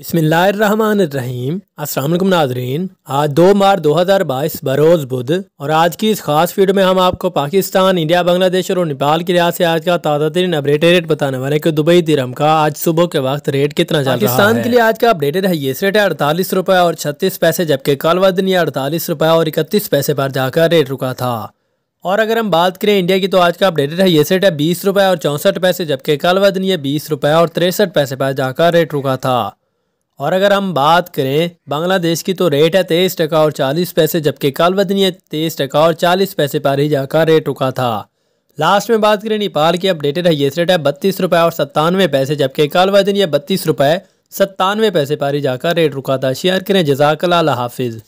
अस्सलाम वालेकुम नाजरीन आज दो मार्च 2022 बरोज़ बुध और आज की इस खास वीडियो में हम आपको पाकिस्तान इंडिया बांग्लादेश और नेपाल के लिहाज से आज का ताज़ा तरीन अपडेटेड रेट बताने वाले कि दुबई दिरम का आज सुबह के वक्त रेट कितना चल रहा है। के लिए आज का अपडेटेड है ये रेट है अड़तालीस रुपए और छत्तीस पैसे जबकि कल व दिन ये अड़तालीस रुपए और इकतीस पैसे पर जाकर रेट रुका था और अगर हम बात करें इंडिया की तो आज का अपडेटेड है ये सेट है बीस रुपए और चौंसठ पैसे जबकि कल व दिन ये बीस रुपए और तिरसठ पैसे पर जाकर रेट रुका था और अगर हम बात करें बांग्लादेश की तो रेट है तेईस टका और चालीस पैसे जबकि कालवदनी तेईस टका और चालीस पैसे पर ही जाकर रेट रुका था लास्ट में बात करें नेपाल की अपडेटेड है ये रेट है बत्तीस रुपये और सत्तानवे पैसे जबकि कालवदनी बत्तीस रुपये सत्तानवे पैसे पर ही जाकर रेट रुका था शेयर करें जजाकला हाफिज़